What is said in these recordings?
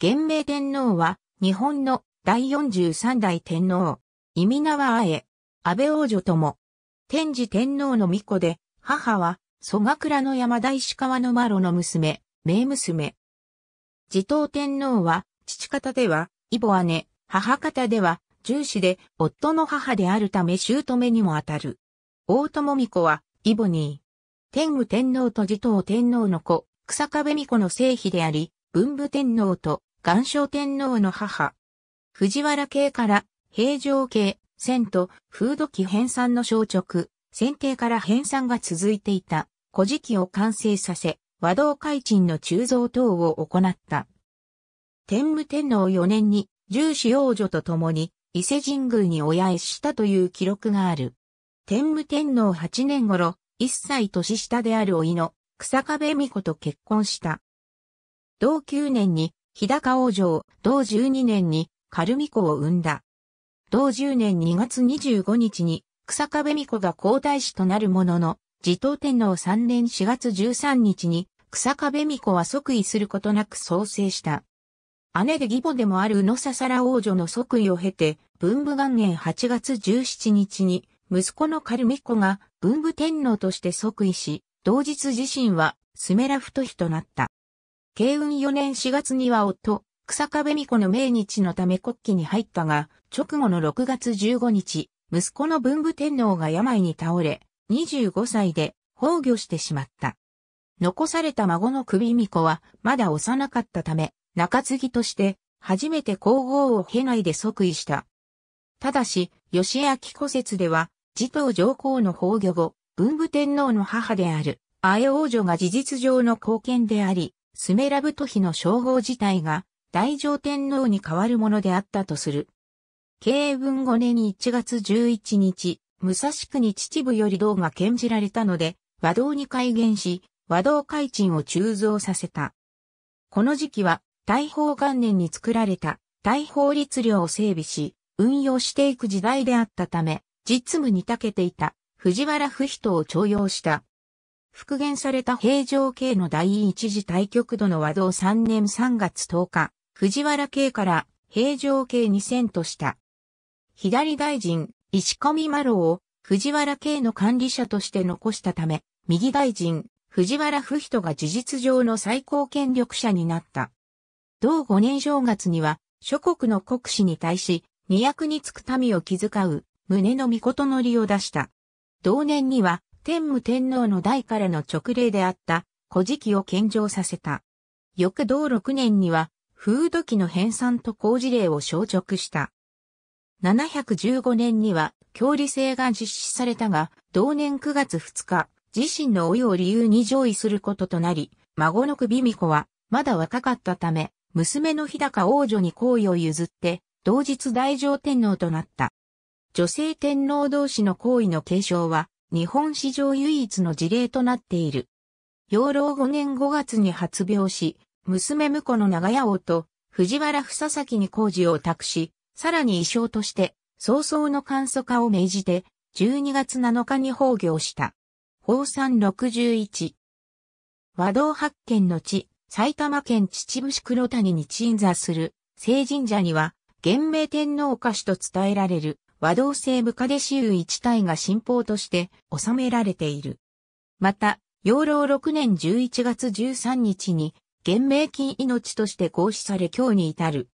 元明天皇は、日本の第43代天皇、意味はあえ、安倍王女とも、天智天皇の巫女で、母は、蘇我倉の山田石川の麻呂の娘、名娘。持統天皇は、父方では、異母姉、母方では、重子で、夫の母であるため姑にもあたる。大友巫女は、異母に、天武天皇と持統天皇の子、草壁巫女の正妃であり、文武天皇と岩正天皇の母。藤原系から平城系、遷と風土記編纂の消直、選定から編纂が続いていた古事記を完成させ、和道開鎮の鋳造等を行った。天武天皇4年に重子王女と共に伊勢神宮に親へしたという記録がある。天武天皇8年頃、一歳年下である甥いの草壁美子と結婚した。同9年に日高王女を、同12年にカルミコを生んだ。同10年2月25日に草壁美子が皇太子となるものの、自統天皇3年4月13日に草壁美子は即位することなく創生した。姉で義母でもある野笹ら王女の即位を経て、文武元年8月17日に、息子のカルミコが文武天皇として即位し、同日自身はスメラ太妃となった。慶雲4年4月には夫、草壁美子の命日のため国旗に入ったが、直後の6月15日、息子の文武天皇が病に倒れ、25歳で崩御してしまった。残された孫の首美子は、まだ幼かったため、中継ぎとして、初めて皇后を経内で即位した。ただし、吉明古説では、自統上皇の崩御後、文武天皇の母である、綾王女が事実上の貢献であり、スメラブトヒの称号自体が大乗天皇に代わるものであったとする。慶文5年1月11日、武蔵国秩父より道が献じられたので、和道に改元し、和道改鎮を鋳造させた。この時期は、大宝元年に作られた大法律令を整備し、運用していく時代であったため、実務に長けていた藤原不人を徴用した。復元された平城系の第一次対極度の和道3年3月10日、藤原系から平城系2000とした。左大臣、石込麻呂を藤原系の管理者として残したため、右大臣、藤原不人が事実上の最高権力者になった。同5年正月には、諸国の国史に対し、二役につく民を気遣う、胸の御事のりを出した。同年には、天武天皇の代からの直令であった、古事記を献上させた。翌同6年には、風土記の編纂と工事令を消直した。715年には、教理制が実施されたが、同年9月2日、自身の老いを理由に上位することとなり、孫の首美子は、まだ若かったため、娘の日高王女に好意を譲って、同日大乗天皇となった。女性天皇同士の行為の継承は、日本史上唯一の事例となっている。養老5年5月に発病し、娘婿の長屋王と藤原房崎に工事を託し、さらに衣装として、早々の簡素化を命じて、12月7日に崩御した。法三61。和道発見の地、埼玉県秩父市黒谷に鎮座する、聖神社には、元明天皇下賜と伝えられる、和道西部カデシウ一帯が信法として収められている。また、養老6年11月13日に、元明金命として行使され今日に至る。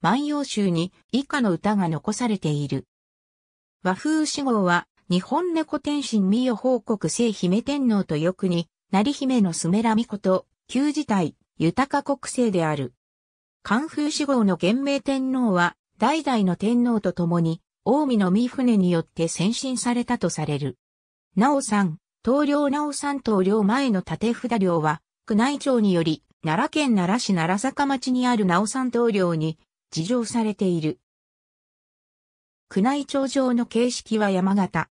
万葉集に以下の歌が残されている。和風志号は、日本猫天神美代報告聖姫天皇とくに、成姫のスメラミこと、旧時代、豊か国政である。漢風志号の元明天皇は、代々の天皇と共に、近江の三船によって先進されたとされる。なおさん、東領なおさん東領前の縦札領は、宮内庁により、奈良県奈良市奈良坂町にあるなおさん東領に、事情されている。宮内庁上の形式は山形。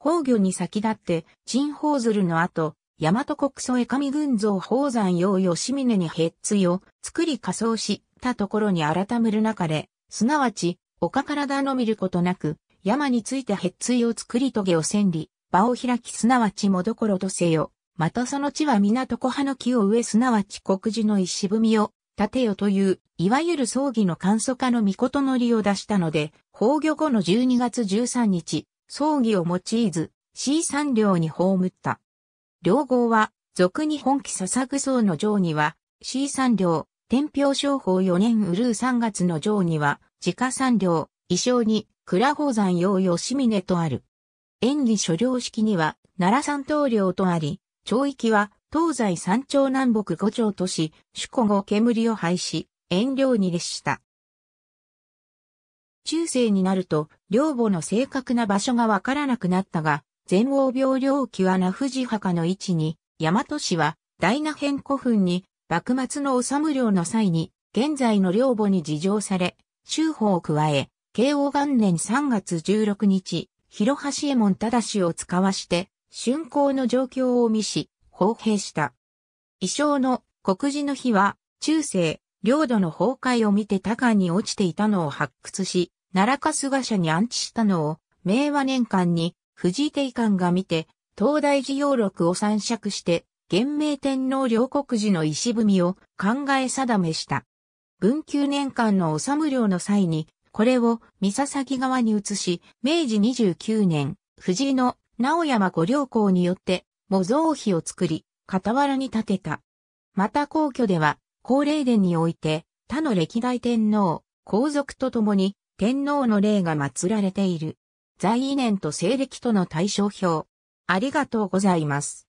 宝魚に先立って、陳宝鶴の後、大和国祖江上群像宝山用吉峰にへついを作り仮装したところに改める中で、すなわち、他からだの見ることなく、山についてへっついを作り棘を千里、場を開きすなわちもどころとせよ。またその地は港小葉の木を植えすなわち国寺の石踏みを立てよという、いわゆる葬儀の簡素化の御事の利を出したので、崩御後の12月13日、葬儀を用いず、C 三両に葬った。両号は、俗に本気捧ぐ層の上には、C 三両、天平商法4年うるう3月の上には、自家産量、衣装に、倉宝山用吉峰とある。演技所領式には、奈良山東領とあり、町域は、東西山頂南北五町とし、主古後煙を廃し、遠慮に列した。中世になると、両母の正確な場所がわからなくなったが、全王病領極は那富士墓の位置に、大和市は、大那辺古墳に、幕末の治領の際に、現在の両母に事情され、中法を加え、慶応元年3月16日、広橋右衛門しを使わして、竣工の状況を見し、奉兵した。衣装の告示の日は、中世、領土の崩壊を見て高に落ちていたのを発掘し、奈良春日社に安置したのを、明和年間に、藤井帝官が見て、東大寺要録を参酌して、元明天皇両国寺の石踏みを考え定めした。文久年間の治領の際に、これを三笹川に移し、明治29年、藤井の直山五良公によって模造碑を作り、傍らに建てた。また皇居では、高霊殿において、他の歴代天皇、皇族と共に、天皇の霊が祀られている。在位年と西暦との対象表。ありがとうございます。